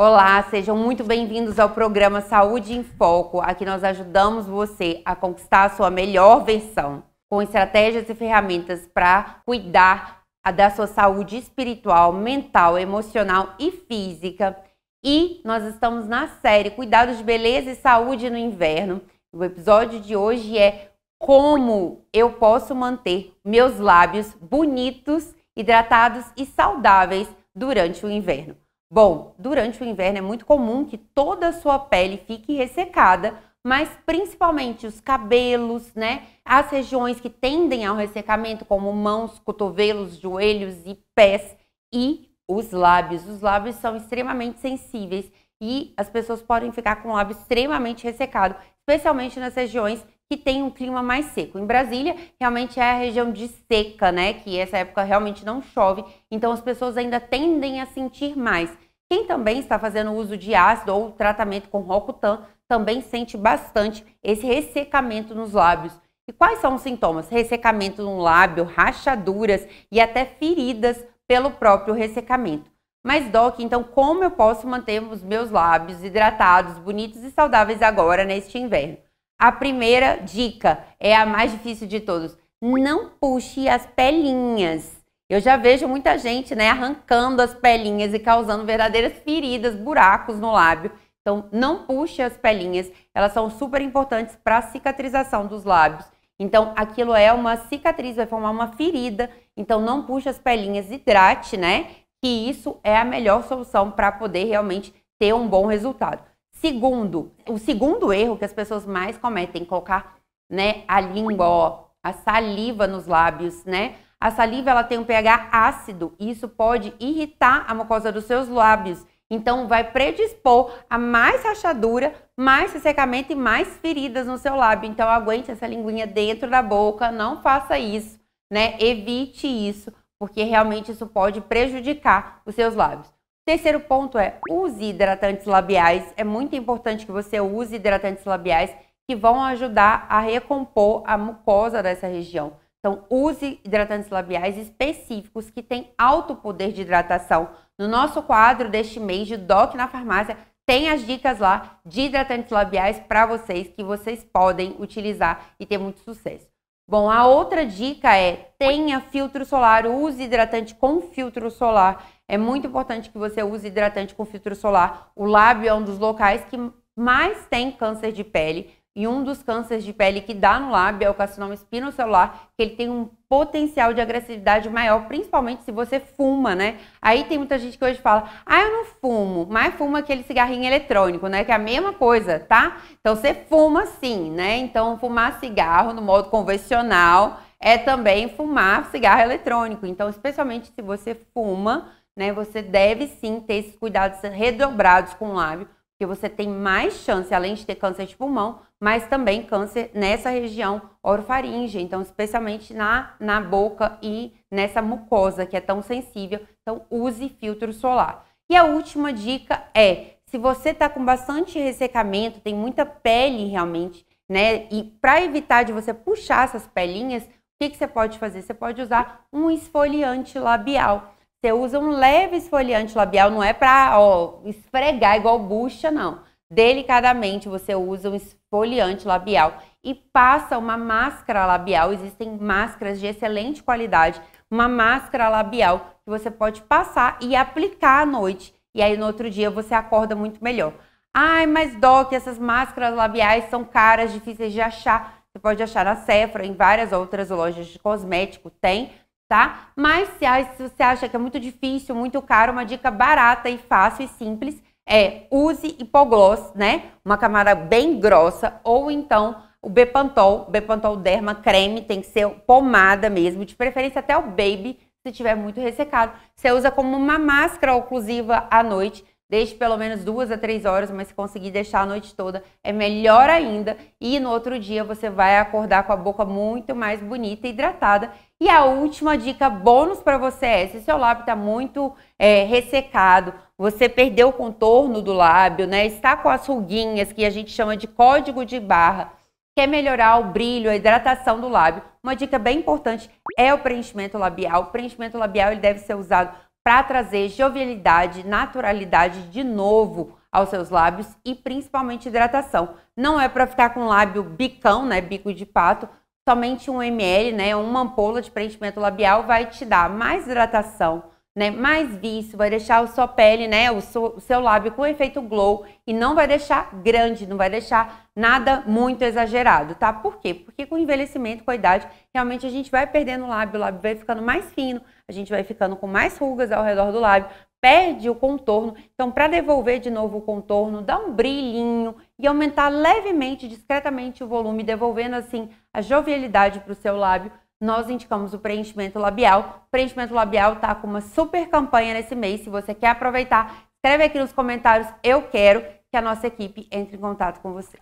Olá, sejam muito bem-vindos ao programa Saúde em Foco. Aqui nós ajudamos você a conquistar a sua melhor versão com estratégias e ferramentas para cuidar da sua saúde espiritual, mental, emocional e física. E nós estamos na série Cuidados de Beleza e Saúde no Inverno. O episódio de hoje é como eu posso manter meus lábios bonitos, hidratados e saudáveis durante o inverno. Bom, durante o inverno é muito comum que toda a sua pele fique ressecada, mas principalmente os cabelos, né? As regiões que tendem ao ressecamento, como mãos, cotovelos, joelhos e pés, e os lábios. Os lábios são extremamente sensíveis e as pessoas podem ficar com o lábio extremamente ressecado, especialmente nas regiões que tem um clima mais seco. Em Brasília, realmente é a região de seca, né? Que essa época realmente não chove, então as pessoas ainda tendem a sentir mais. Quem também está fazendo uso de ácido ou tratamento com Rocutan também sente bastante esse ressecamento nos lábios. E quais são os sintomas? Ressecamento no lábio, rachaduras e até feridas pelo próprio ressecamento. Mas, Doc, então como eu posso manter os meus lábios hidratados, bonitos e saudáveis agora neste inverno? A primeira dica é a mais difícil de todos: não puxe as pelinhas. Eu já vejo muita gente, né, arrancando as pelinhas e causando verdadeiras feridas, buracos no lábio. Então, não puxe as pelinhas, elas são super importantes para a cicatrização dos lábios. Então, aquilo é uma cicatriz, vai formar uma ferida. Então, não puxe as pelinhas, hidrate, né? Que isso é a melhor solução para poder realmente ter um bom resultado. Segundo, o segundo erro que as pessoas mais cometem, colocar, né, a língua, ó, a saliva nos lábios, né? A saliva ela tem um pH ácido e isso pode irritar a mucosa dos seus lábios. Então vai predispor a mais rachadura, mais ressecamento e mais feridas no seu lábio. Então aguente essa linguinha dentro da boca, não faça isso, né? Evite isso, porque realmente isso pode prejudicar os seus lábios. Terceiro ponto é use hidratantes labiais. É muito importante que você use hidratantes labiais que vão ajudar a recompor a mucosa dessa região. Então, use hidratantes labiais específicos que têm alto poder de hidratação. No nosso quadro deste mês de DOC na farmácia, tem as dicas lá de hidratantes labiais para vocês que vocês podem utilizar e ter muito sucesso. Bom, a outra dica é tenha filtro solar, use hidratante com filtro solar. É muito importante que você use hidratante com filtro solar. O lábio é um dos locais que mais tem câncer de pele. E um dos cânceres de pele que dá no lábio é o carcinoma espinocelular, que ele tem um potencial de agressividade maior, principalmente se você fuma, né? Aí tem muita gente que hoje fala, ah, eu não fumo, mas fuma aquele cigarrinho eletrônico, né? Que é a mesma coisa, tá? Então você fuma sim, né? Então fumar cigarro no modo convencional é também fumar cigarro eletrônico. Então, especialmente se você fuma, né? Você deve sim ter esses cuidados redobrados com o lábio que você tem mais chance, além de ter câncer de pulmão, mas também câncer nessa região orofaringe, então especialmente na, na boca e nessa mucosa que é tão sensível. Então use filtro solar. E a última dica é, se você está com bastante ressecamento, tem muita pele realmente, né? E para evitar de você puxar essas pelinhas, o que, que você pode fazer? Você pode usar um esfoliante labial. Você usa um leve esfoliante labial, não é para ó, esfregar igual bucha, não. Delicadamente você usa um esfoliante labial e passa uma máscara labial. Existem máscaras de excelente qualidade, uma máscara labial que você pode passar e aplicar à noite. E aí no outro dia você acorda muito melhor. Ai, mas Doc, essas máscaras labiais são caras, difíceis de achar. Você pode achar na Sephora, em várias outras lojas de cosmético, tem tá? Mas se você acha que é muito difícil, muito caro, uma dica barata e fácil e simples é use hipogloss, né? Uma camada bem grossa ou então o Bepantol, Bepantol Derma creme, tem que ser pomada mesmo, de preferência até o Baby, se tiver muito ressecado. Você usa como uma máscara oclusiva à noite, deixe pelo menos duas a três horas, mas se conseguir deixar a noite toda, é melhor ainda. E no outro dia você vai acordar com a boca muito mais bonita, e hidratada e a última dica bônus para você é: se seu lábio está muito é, ressecado, você perdeu o contorno do lábio, né? Está com as ruguinhas que a gente chama de código de barra, quer melhorar o brilho, a hidratação do lábio. Uma dica bem importante é o preenchimento labial. O preenchimento labial ele deve ser usado para trazer jovialidade, naturalidade de novo aos seus lábios e principalmente hidratação. Não é para ficar com lábio bicão, né, bico de pato, somente um ml, né, uma ampola de preenchimento labial vai te dar mais hidratação, né, mais vício, vai deixar a sua pele, né, o seu, o seu lábio com efeito glow e não vai deixar grande, não vai deixar nada muito exagerado, tá? Por quê? Porque com o envelhecimento, com a idade, realmente a gente vai perdendo o lábio, o lábio vai ficando mais fino, a gente vai ficando com mais rugas ao redor do lábio, perde o contorno. Então, para devolver de novo o contorno, dá um brilhinho e aumentar levemente, discretamente o volume, devolvendo assim a jovialidade para o seu lábio, nós indicamos o preenchimento labial. O preenchimento labial está com uma super campanha nesse mês. Se você quer aproveitar, escreve aqui nos comentários eu quero que a nossa equipe entre em contato com você.